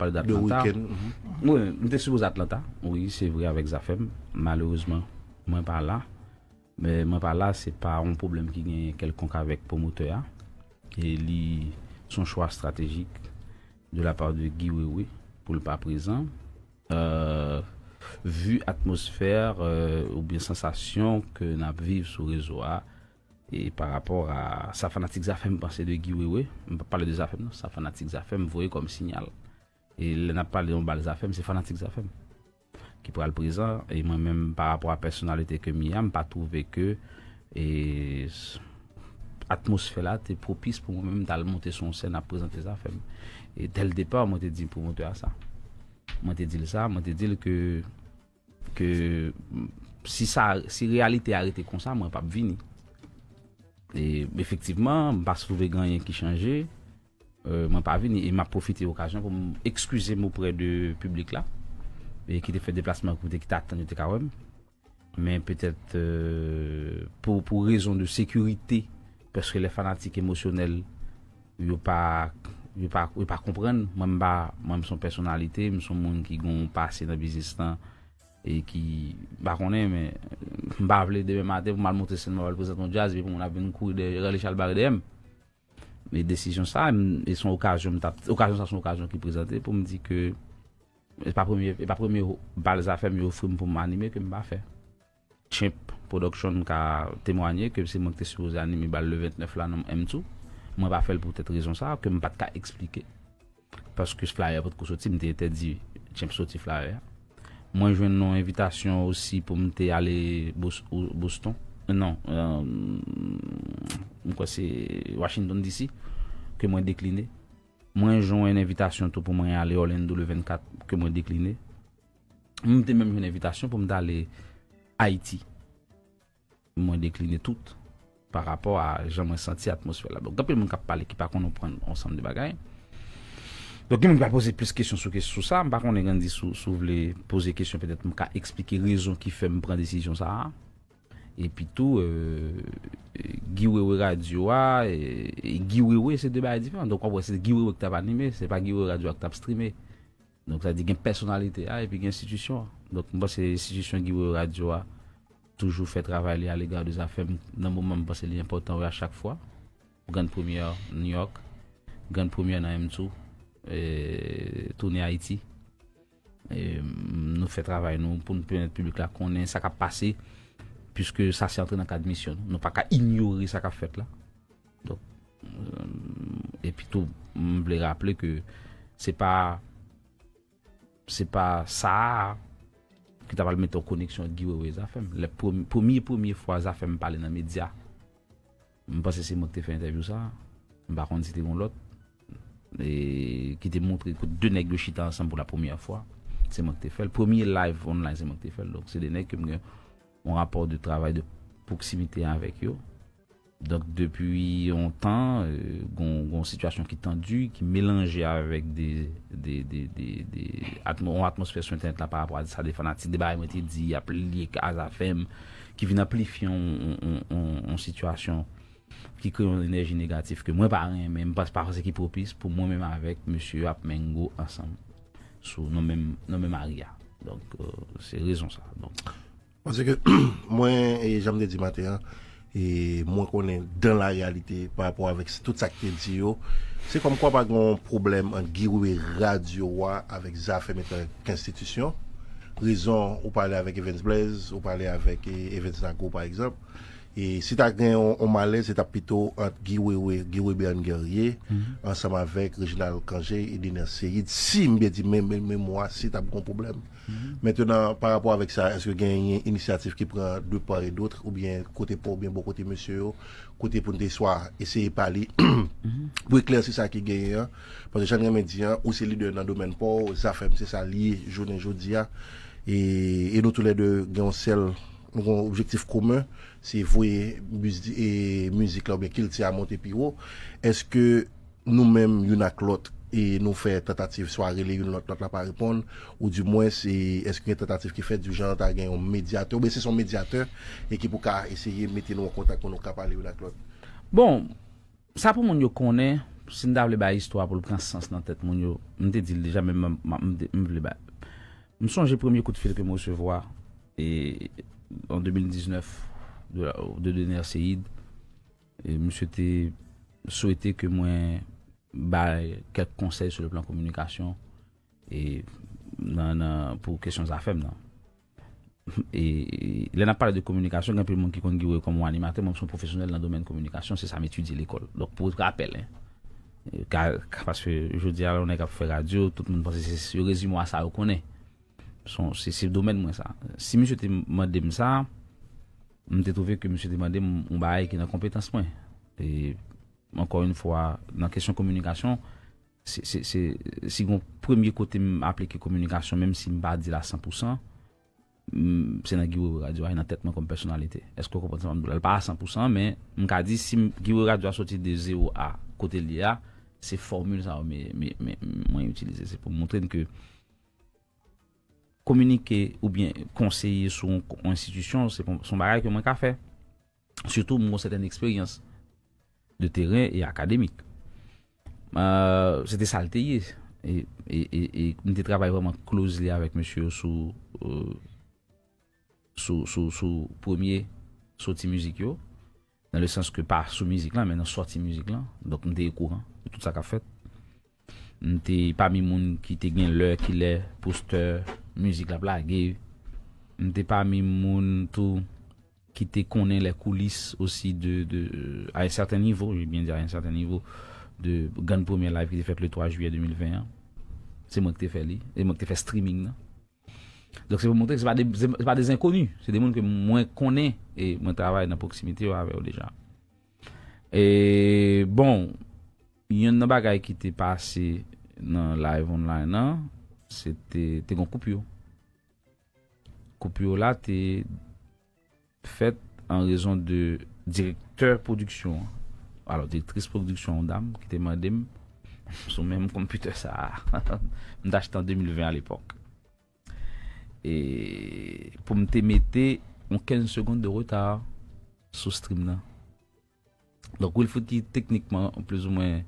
Mhm. Oui, Atlanta. Oui, c'est vrai avec Zafem. Malheureusement, moi pas là. Mais moi pas là, c'est pas un problème qui est quelconque avec promoteur. Hein. Et lui, son choix stratégique de la part de Guy pour le pas présent. Euh, vu atmosphère euh, ou bien sensation que nous vivons sur le réseau hein, et par rapport à sa fanatique Zafem, pensée de Guy Wewe, ne parle pas de Zafem, non, sa fanatique Zafem, voyez comme signal. E lè nan pa lè yon bal zafem, se fanatik zafem. Ki pral prezant, e mwen mèm par rapport a personalite ke mi yam, pa trouve ke atmosfèla te propis pou mwen mèm tal monte son sen a prezant te zafem. E tel depor, mwen te di pou monte a sa. Mwen te di le sa, mwen te di le ke si realite a rete kon sa, mwen pa bvini. E efektiveman, pa souve ganyen ki chanje, Euh, mwen pa vin, e m euh, euh, a profite v okajan pou m ekskuse m ou pre de publik la. E ki te fet deplasman kou te ki ta atan yote kawem. Men petet pou rezon de sekurite, peske le fanatik emosyonel yon pa kompren. Mwen m ba, m son personalite, m son moun ki goun pa senabizistan e ki ba konen, m ba avle de m a te, m al montre sen m a val prezanton jazz, m a ven kou de relishal bare de m. Desisyon sa, son okajon ki prezante pou m di ke... E pa premi ou bal zafèm yo froum pou m animè ke m ba fè. Chimp Productions m ka tèmwanyè ke m se m wèk te souzè animè bal Le 29 la nan M2. M wèk pa fèl pou tèt rezon sa ke m bat ka eksplike. Paske fflare apot kou soti m te etè di, chimp soti fflare. Mwen jwen nan evitasyon osi pou m te ale Boston. Euh, nan... Euh, Mwen kwen se Washington DC Ke mwen dekline Mwen joun en evitasyon tou pou mwen y ale Hollande ou le 24 ke mwen dekline Mwen te men mwen evitasyon pou mwen ale Haiti Mwen dekline tout Par rapport a jan mwen senti atmosfèl Gapè mwen kap pale ki pa kon nou pren Onsam de bagay Gapè mwen pa pose plus kèsyon sou kèsyon sou sa Mwen pa kon nen gen di sou sou vle pose kèsyon Mwen ka explike rizon ki fè mwen pren Desisyon sa a Epi tou, euh, giwewe radywa e giwewe se debay difen. Donk anpwen se giwewe kta ap anime, se pa giwewe radywa kta ap streme. Donk sa di gen personalite a epi gen sitwisyon. Donk mwen basse sitwisyon giwewe radywa, toujou fè travay li alè gare de zafèm, nan mwen mwen basse li impotant wè a chak fwa. Gan premier New York, gan premier na M2, et tourne Haiti. Nou fè travay nou pou nou plenèt publik la konen, sa ka pasey. Puske sa se entren nan ka admisyon, nou pa ka ignori sa ka fet la. Et pi tout, mwen ble rappele ke se pa sa ki ta pal mette ou koneksyon et giwe ou e zafem. Le premier premier fwa zafem pale nan media, mwen pasese Moktefel interview sa, mwen ba kondite yon lot, ki te montre kou de nek le chita ansan pou la premier fwa, se Moktefel, premier live online se Moktefel, se de nek ke mwen... an rapor de travay de pouksimite avèk yo. Donk, depi yon euh, tan, yon situasyon ki tendu, ki mélange avèk an atmosfèsyon internet la par apwa sa defanati, deba yon moti di, ap liye kaza fem, ki vin aplifyon yon situasyon ki kre yon enerji negatif, ke mwen parren, mwen pas parren se ki propis pou mwen mèm avèk, mwen mèm avèk, mwen mèm avèk, donk, se rezon sa, donk. Parce que moi, et j'aime dit matin, hein, et moi qu'on est dans la réalité par rapport avec tout ça tu dit, c'est comme quoi pas un problème en et radio avec Zaf et institution. Raison, ou parler avec Evans Blaise, on parler avec eh, Evans Nago par exemple. Et si tu as gagné un malaise, c'est plutôt entre Guy Wewe, Guy Guerrier, mhm. ensemble avec Reginald Kangé et Dina Seyid. Si, je dis, même, m'm, m'm, moi, si tu as un problème. Mhm. Maintenant, par rapport avec ça, est-ce que a une initiative qui prend de part et d'autre, ou bien côté pour, ou bien bon côté monsieur, côté pour nous soir, essayer de parler, mhm. pour éclaircir ça qui gagne, hein. parce que j'aimerais me dire, hein, ou c'est leader dans le domaine pour, ça fait, c'est ça lié, journée, jour, et, et nous tous les deux, on celle nou kon objektif koumen, se vouye e muzik la, ou ben kil ti a monte pi ou, eske nou men yon ak lot e nou fè tentative, so a rele yon lot la pa repon, ou di mwen se eske yon tentative ki fè du jan la ta gen yon mediateur, ben se son mediateur, e ki pou ka esye mette nou an kontak kon nou ka pale yon ak lot. Bon, sa pou moun yo konen, se nda wle ba istwa pou lpren sens nan tet, moun yo, mwen de di l deja, mwen sonje premier kout fil ke moun se vwa, e... En 2019, ou de dener Seyid, mwen souwete ke mwen baye ket konsey sou le plan komunikasyon pou kesyon zafem nan. Non. Le nan pale de komunikasyon, genpil mwen ki kon gyou e kom mwen animate, mwen son profesyonel nan domen komunikasyon, se sa mwen etudye l'ekol. Donk pou etu ka apel. Paske joudi an, ane ka pou fwe radio, tout mwen panse, yo rezimo a sa ou konen. Son, se se domen mwen sa. Si mwen se te mwen dem sa, mwen te trove ke mwen se te mwen dem mwen baye ki nan kompetans mwen. E, ankor yon fwa, nan kesyon komunikasyon, se, se, se, si gwen premye kote mwen aplike komunikasyon, mwen si mwen ba di la 100%, se nan giwo radio a, yon a tetman kon personalite. Esko kompetans mwen boule, l pa la 100%, men mwen ka di, si mwen giwo radio a soti de 0 a, kote l di a, se formule sa mwen yon yon yon yon yon yon yon yon yon yon yon yon yon yon yon yon yon y communiquer ou bien conseiller sur une institution, c'est son bagage que moi qu'a fait. Surtout moi c'est une expérience de terrain et académique. c'était saleté et et et travaillé vraiment closely avec monsieur sur euh, premier sorti musical. dans le sens que pas sous musique là mais dans sorti musique là donc on au courant de tout ça qu'a fait. On était parmi monde qui était gain l'heure qui est posteur Muzik la pla ge, nte pa mi moun tou ki te konen le koulis osi de a yon sartan nivou. Jou biyan dire a yon sartan nivou de gan pounye live ki te fek le 3 juye 2021. Se moun te fe li, se moun te fe streaming nan. Dok se pou moun tre ki se pa de zin konu. Se de moun ke moun konen e moun travay nan pouksimite ou ave ou deja. E bon, yon nan bagay ki te pase nan live online nan. se te kon kopyo. Kopyo la te fet an rezon de direktor produksyon. Alor, direktris produksyon an dam, ki te mandem, sou men moun komputer sa. Mdache tan 2020 al epok. Et pou mte mette, moun 15 sekonde de retard sou stream la. Dok wil foti teknikman moun plus ou mwen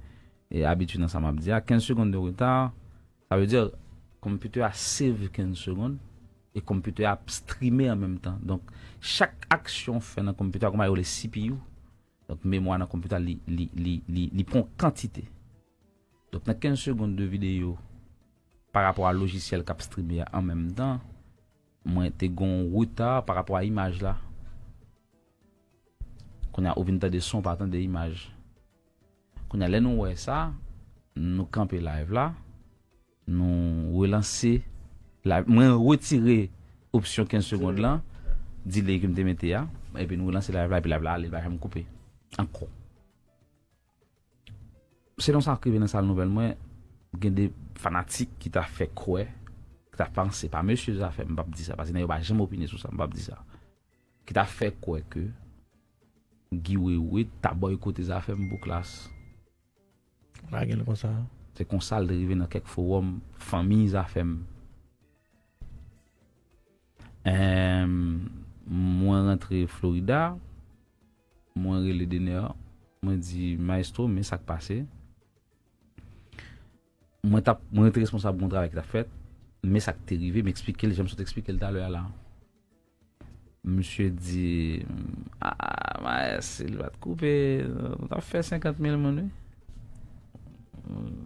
e abitunan sa mabdiya. 15 sekonde de retard, sa ve dire kompute a save 15 seconde, e kompute a streamer an menm tan. Donk, chak aksyon fe nan kompute a koma yo le CPU, donk, memwa nan kompute a li, li, li, li, li ponkantite. Donk, nan 15 seconde de videyo, par rapport a lojisyel ki a streamer an menm tan, mwen te gon wita par rapport a imaj la. Kouna ouvin ta de son partan de imaj. Kouna le nou we sa, nou kampe live la, Nou relanse la... Mwen retire opsyon 15 sekonde lan, di le ekim temete ya, epi nou relanse la bla bla bla bla, ale ba jèm koupe. An kou. Se non sa akribe nan sal nouvel mwen, gen de fanatik ki ta fe kouè, ki ta panse pa mèchè zafè, mbap di sa, pasi nan yo ba jèm opinè sou sa, mbap di sa, ki ta fe kouè ke, giwe we, ta boykote zafè mbo klas. La gen le konsa a. se konsal de rive nan kek forum fami zafem euh, mwen rentre Florida mwen rele dene a mwen di maestro mwen sak pase mwen ete responsable mwen bon travek ta fet mwen sak te rive mwen explike lè jèm sou te explike lè dalè a la mwen se di a maestro il va te koupe ta fe 50 mil mwen nou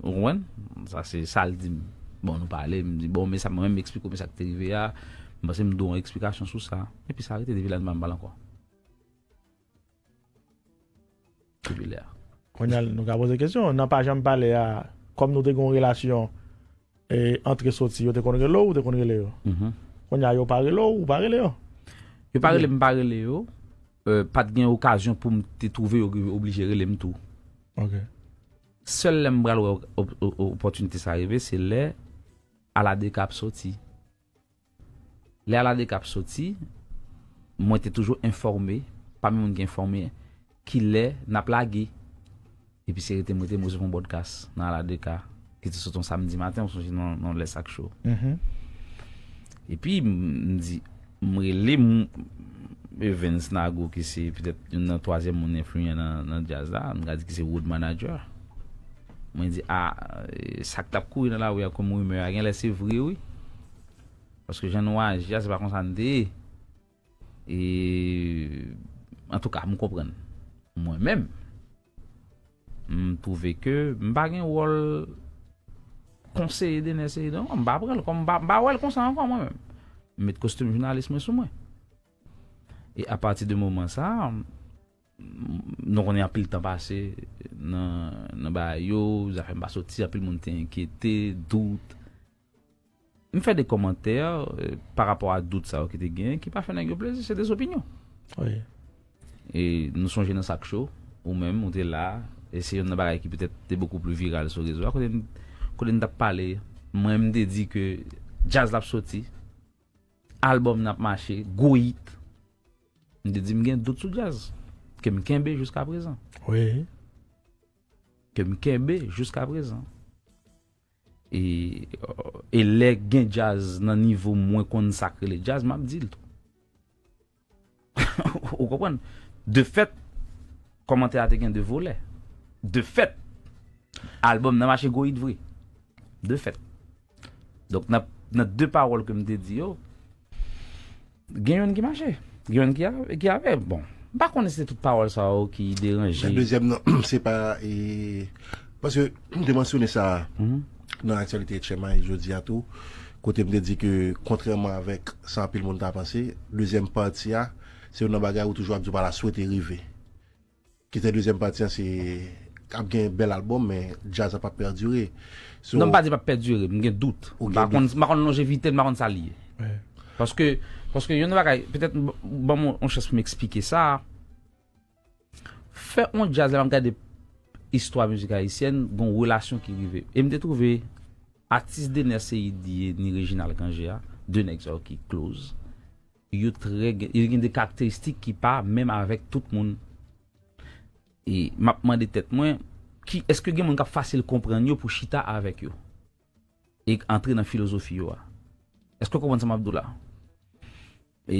Rouen, sa se sal di Bon nou pale, m di bon Mè sa m wèm m eksplikou mè sa ki te rive ya M basè m don eksplikasyon sou sa Mè pi sa re te devile anman balan kwa Te vile ya Konya nou ka pose kèsyon Nan pa jèm pale ya Kom nou te kon relasyon E antre sot si yo te kon rele yo ou te kon rele yo Konya yo pare rele yo ou pare rele yo Yo pare rele me pare rele yo Pat gen okasyon pou m te touve Obligere rele m tou Ok Sele mbrel ou opotunite sa reve se le alade ka ap soti. Le alade ka ap soti, mwen te toujou informe, pa mwen gen informe ki le nap la ge. E pi se rete mwen te mouze pou mbodkas nan alade ka. Ki te soton samdi maten mwen sonje nan lè sak chou. E pi mwen di mwen le mwen, e ven snago ki se pwede nan toazye mwen enfruyen nan jazz la, mwen gadi ki se world manager. Mwen di, a, ah, eh, sak tap kou yon la ou ya komou, mwen a gen lese vri ou. Paske jen waj, jase ba konsande. E, an tou ka, mwen kompren. Mwen men, mwen pouve ke, mwen bagen wòl konsede nese yon, mwen babre lè, mwen bab wè lè konsande an kwa mwen men. Mwen met kostum jounalisme sou mwen. E a pati de mouman sa, Nou konen apil tan pase, nan nabara yo, zafen ba soti, apil moun te enkete, dout. Mwen fè de komantèr par rapor a dout sa wè ki te gen, ki pa fè nan ge plezi, se de zopinyon. E nou sonje nan sak chou, ou mwen moun te la, e se yon nabara ki pwetè te boku plou viral sou rezoa. Kou den dap pale, mwen mwen de di ke jaz lap soti, albom nap mache, go it, mwen de di mwen gen dout sou jaz. Kèm kèm be jouska prezant. Oui. Kèm kèm be jouska prezant. E le gen jaz nan nivou mwen kon sakre le jaz, mab di l to. Ou kopan? De fèt, komante ate gen devolè. De fèt, albom nan mache goyid vwe. De fèt. Donk nan de parol kem de di yo, gen yon ki mache, gen yon ki ave, bon. Bakon nese tout parol sa ou ki deranje. Se dezem nan, se pa e... Paske, demanso ne sa mhm. nan aksyonite etche man e jodi atou, kote mde di ke kontrèman avèk sa apil moun ta apansè, lezem patia, se ou nan bagay ou toujou apjou pa la souete rive. Ki te lezem patia, se... Abyen bel album, men jazz a pa perdure. Non pa di pa perdure, mgen dout. Bakon j evite de makon sa liye. Paske... Pwoske yon wakay, pwoske yon chans pou m ekspike sa Fè yon jazz la mam kade Histoire musique haïsienne Bon, relasyon ki rive E m de trouve Artiste dene se yi diye ni rejinal kanje a Dene ekzor ki close Yon gen de karakteristik ki pa Mem avèk tout moun E mapman de tèt mwen Ki eske gen man kap fasil kompren yo Pou chita avèk yo Ek antre nan filozofi yo a ah. Eske kon wansan mabdou la? c'est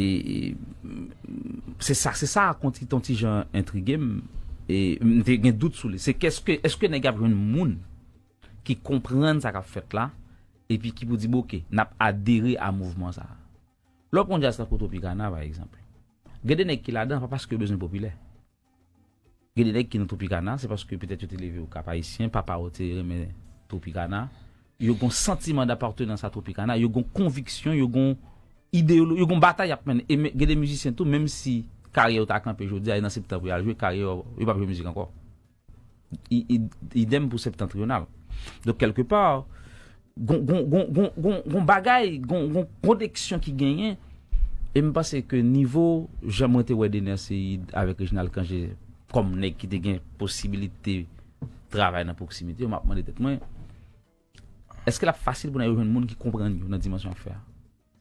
e, ça, c'est ça a konti ton ti j'intrigue gen dout soule, c'est kèst kè eskè nè gèp gen moun ki komprende sak ap fèt la epi ki pou di boke, nap adere a mouvment sa lò kon jaz tako tropi gana va eksemple gèdè nè kè la dan pa paskè yo bezon popile gèdè nè kè nan tropi gana se paskè pètè yo te leve ou kapayisyen pa pa o te reme tropi gana yo kon sentimen d'aporté nan sa tropi gana yo kon konviksyon, yo kon yon gwen batay ap men, yon gwen de mjisyen tou, mèm si karyè ou takan pejou, di a yon an septan priyal, yon karyè ou, yon pa prejou mjik anko, idem pou septan triyonal, do kelke par, gwen bagay, gwen koneksyon ki genyen, e mwen pase ke nivou, jè mwen te wè dene ase yi, avek regional kanje, kom nek ki te gen posibilite, travay nan poksimite, yo mwen dete mwen, eske la fasil pou nan yon moun ki kompran yon, nan dimansyon fèr,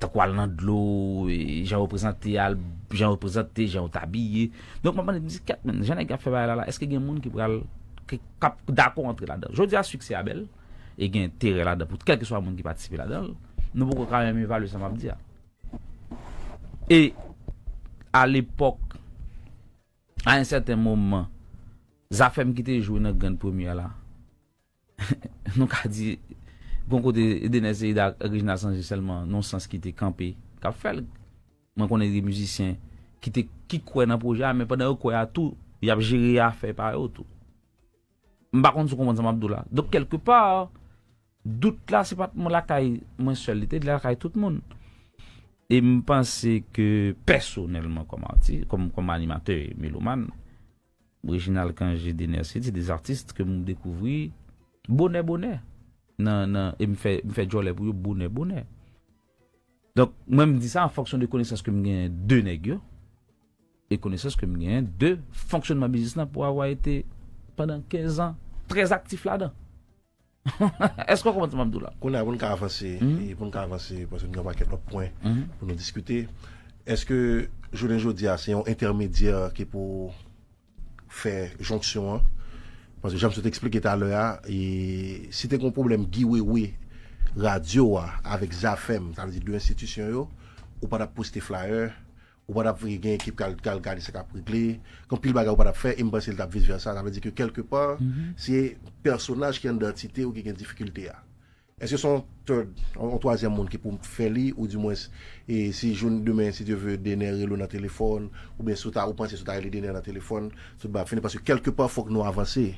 takou al nan dlo e, jen reprezenti al jen reprezenti, jen ou tabiye donk maman e di di kat men, jen ek a fe baye la la eske gen moun ki pral da kon rentre la da, jodi a sukse abel e gen tere la da, pou tkel ki so a moun ki patisipe la da nou pou kwa kamyen mi vali sa mab di ya ah. e, al epok a en seten mouman zafem ki te jou nan gen promi ya la nou ka di kon kote dene se yi da original sanje selman non sans ki te kampe kap fel mwen konen de musisyen ki te ki kwe nan proje a mwen panen yo kwe a tou yab jiri a fe pare o tou m bakon sou kon mwen sanj mabdou la dok kelke pa dout la se pat mwen lakay mwen sel lite lakay tout moun e m pense ke personelman kom animateur Milouman original kan je dene se yi de artiste ke moun dekouvri bonè bonè Non, non, et me fait joie pour que je sois Donc, moi, je me dis ça en fonction de connaissances que j'ai de Négo, et connaissances que j'ai de fonctionnement de ma business pour avoir été pendant 15 ans très actif là-dedans. Est-ce qu'on commence ce que je veux dire là Pour avancer mhm. avancer parce que nous avons quelques points mhm. pour nous discuter, est-ce que je vais dire, c'est un intermédiaire qui peut pour faire jonction hein? Parce que j'aime te expliquer tout à l'heure, et si tu as un problème, Guiwewe, radio, ah, avec ZAFEM, ça veut dire deux institutions, ou pas de poster flyer, ou pas d'avoir une équipe qui a gardé ce qui a réglé, quand pile bagarre ou pas faire, et me penser ça vice versa, ça veut dire que quelque part, mhm. c'est un personnage qui a une identité ou qui a une difficulté. Ah. Est-ce que c'est un troisième monde qui peut faire lire ou du moins, et si je demain, si tu veux dénérer le téléphone, ou bien si tu penses que tu as dénérer dans le téléphone, tout va finir parce que quelque part, il faut que nous avancions.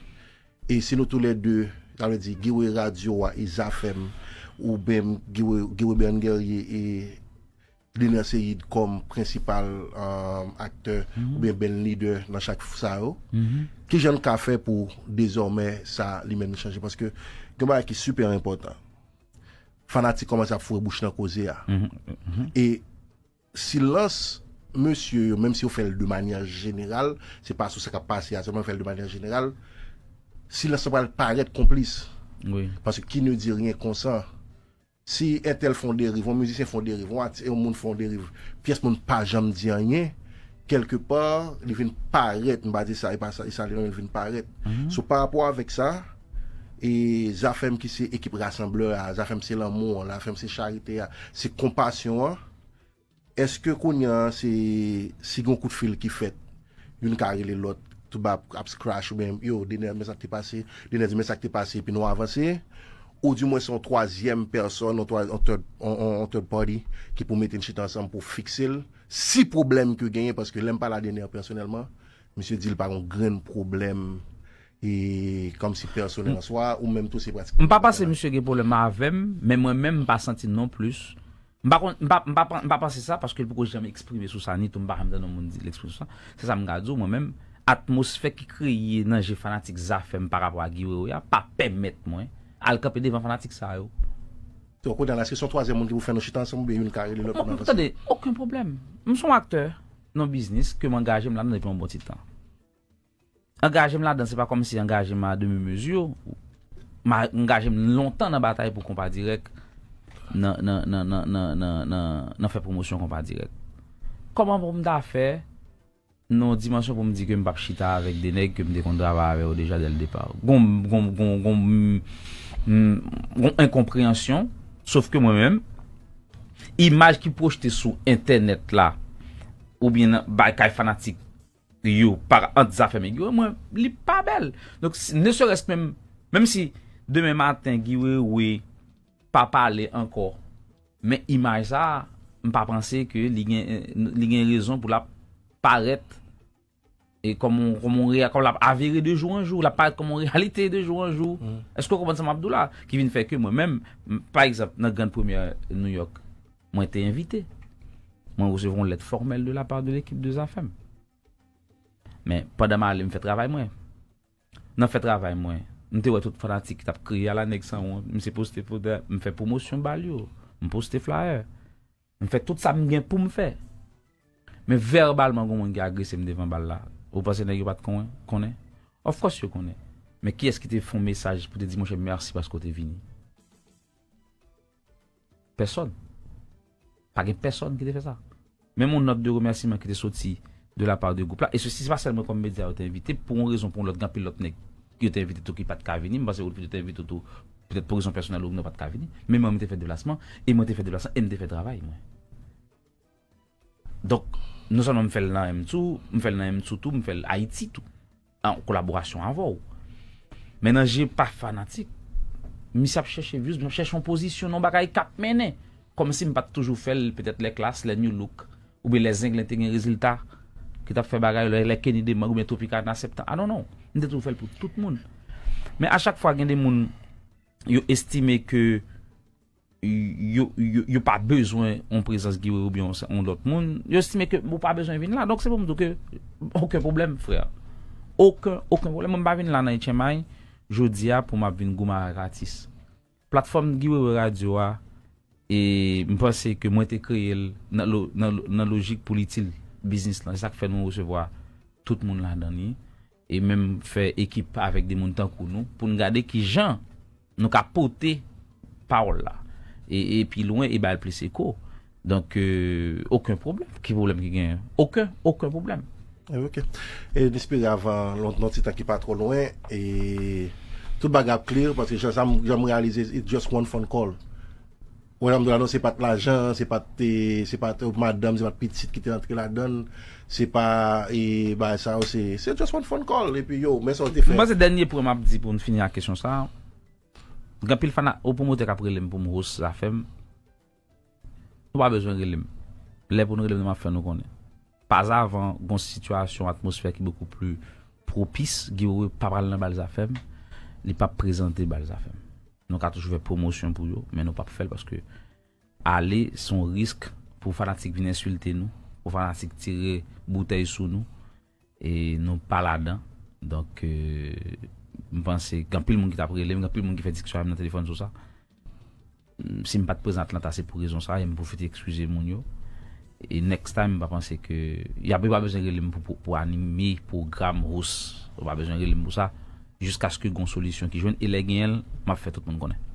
Et si nous tous les deux, j'avais dit, Radio et Zafem, ou bien Guéoué Ben Guerrier et Lina Seyid comme principal euh, acteur, mhm. ou bien ben Leader dans chaque FSAO, oh. mhm. qui j'en ai fait pour désormais ça lui-même changer? Parce que, ce qui est super important, fanatique commencent à faire bouche dans la cause. Mhm. Et silence, monsieur, même si vous faites de manière générale, c'est pas ce qui a passé, hein, seulement fait de manière générale, Si la sabal paret komplis, parce ki nou di rin kon sa, si etel fon deriv, ou mouzisyen fon deriv, ou ati, ou moun fon deriv, piye se moun pa jam di anye, kelke par, li vin paret, nou ba de sa, sa li nan li vin paret. So, parapwa vek sa, e zafem ki se ekip rassemble, zafem se lamo, zafem se charite, se kompasyon, eske kon yan, se goun kout fil ki fet, yon kare li lot, tout bas apps crash ou bien yo dernier message qui passé dernier ça qui passé puis nous avancer ou du moins son troisième personne en third, party qui pour mettre une chute ensemble pour fixer si problème que gagné parce que l'aime pas la dernière personnellement monsieur dit pas un grand problème et comme si personne en soit ou même tout c'est pratique pas passer monsieur que problème avec mais moi même pas senti non plus je ne sa, paske ça parce que je sou exprimer ni ça ni tout nou moun di l'eksprime ça ça ça sa me garde moi-même atmosfèk ki kriye nan jè fanatik zafèm par apwa gire ou ya pa pèm mèt mwen, al kapè devan fanatik sa ou Oko dan la sèson toazèm moun ki pou fè nan chitan se moun be yon kare oh, Okon problem, m sou akteur nan biznis ke m angaje m lan nan epèm m bouti tan Angaje m lan dan se pa kom si angaje m a demi mèzyo, m angaje m lontan nan batay pou kompa direk nan nan fè promosyon kompa direk Koman pou m da fè nan dimansyon pou m di kem bap chita vek denek kem dekondrava vek ou deja del depar gom gom gom gom gom enkompreansyon sauf ke mwen men imaj ki projete sou internet la ou bien bakay fanatik yo par ant zafeme mwen li pa bel nem si demen matin gwe wè pa pale ankor men imaj sa m pa pranse ke li gen li gen rezon pou la paret E komon avire de jou anjou. La part komon realite de jou anjou. Mm. E sko komon Samabdoula ki vin fè kè mwen. Mwen mèm, par exemple, nan grand premier New York, mwen te invité. Mwen recevron lette formel de la part de l'équipe de Zafem. Mwen padama ale mwen fè travay mwen. Nan fè travay mwen. Mwen te wè tout fanatik tap kri ala neksan mwen. Mwen se poste fode. Mwen fè promotion bal yo. Mwen poste flyer. Mwen fè tout sa mwen gen pou mwen fè. Mwen verbalman goun mwen ge agresè mwen devan bal la. Ou parce que a pas connaît Of course, je connais. Mais qui est-ce qui te fait un message pour te dire, mon cher, merci parce que tu es venu Personne. Pas de personne qui te fait ça. Même mon note de remerciement qui te sorti de la part du groupe là. Et ceci, c'est pas seulement comme média qui invité pour une raison, pour l'autre, grand l'autre qui t'a invité tout qui pas de venir, parce que tu t'es invité tout, peut-être pour raison personnelle ou non pas de venir. Mais moi, je fait déplacement, et moi, je fait déplacement, et je fait travail. Donc, Nou non sa nan m fèl nan M2, m fèl nan M2 tou, m fèl Haiti tou. An, ou kolaborasyon avou. Menan jè pa fanatik. Mi sa p chèche views, mi sa p chèche an pozisyon nan bagay kap menè. Kom si m pat toujou fèl petèt lè klas, lè new look. Ou be lè zing lè te gen rezultat. Ki tap fè bagay lè lè kenide magoube topika nan septan. Anon ah non, m te tou fèl pou tout moun. Men a chak fwa gen de moun, yo estime ke... yo pa bezwen on prezans giwe ou biyon se on lot moun. Yo stimen ke mou pa bezwen vin la, donk se pou mdouke, ouke problem, frè. Ouke, ouke problem. Mou mba vin la nan itchè may, jodi a pou mab vin gouman ratis. Platform giwe ou radio a, e mpwese ke mwen te kreye nan logik pou litil biznis lan. E sak fèd moun osevwa tout moun la dani. E mèm fè ekip avèk de moun tankou nou pou nou gade ki jan nou ka pote paol la. et, et puis loin, et bien le plus éco. Donc, euh, aucun problème. Qui problème qui gagne Aucun, aucun problème. Eh, ok. Et j'espère avant, longtemps, c'est qui pas trop loin, et tout bagage clair, parce que j'aime réaliser, it's just one phone call. Ou alors, non, c'est pas de l'argent, c'est pas c'est pas madame, c'est pas petite qui t'est entrée là-dedans, c'est pas, et bah, ça, aussi, c'est just one phone call, et puis yo, mais ça, on fait. Moi, c'est dernier point, m'a dit, pour finir la question, ça. Gapil fana, ou pou mwote kap relem pou mwos zafem, nou pa bezwen relem. Le pou nou relem nan ma fen nou konen. Paz avan, gonsi situasyon, atmosfer ki beko plu propis, givou wè pa pralene bal zafem, ni pa prezante bal zafem. Nou katouj wè promosyon pou yo, men nou pa pou fel, paske ale son risk pou fanatik vini insulte nou, pou fanatik tire bouteye sou nou, e nou pala dan, euh, mi panse, ganpil moun ki tap relem, ganpil moun ki fe disksyon am mm, nan telefon sou sa, si mi pat prezant lanta se pou rezon sa, yon m pou fete ekswize moun yo, e next time mi pa panse ke, yon apri wap bezan relem pou animi, pou gram ou s, wap bezan relem pou sa, jiska sku goun solisyon ki jwen, e le genyel, map fe tout moun konen.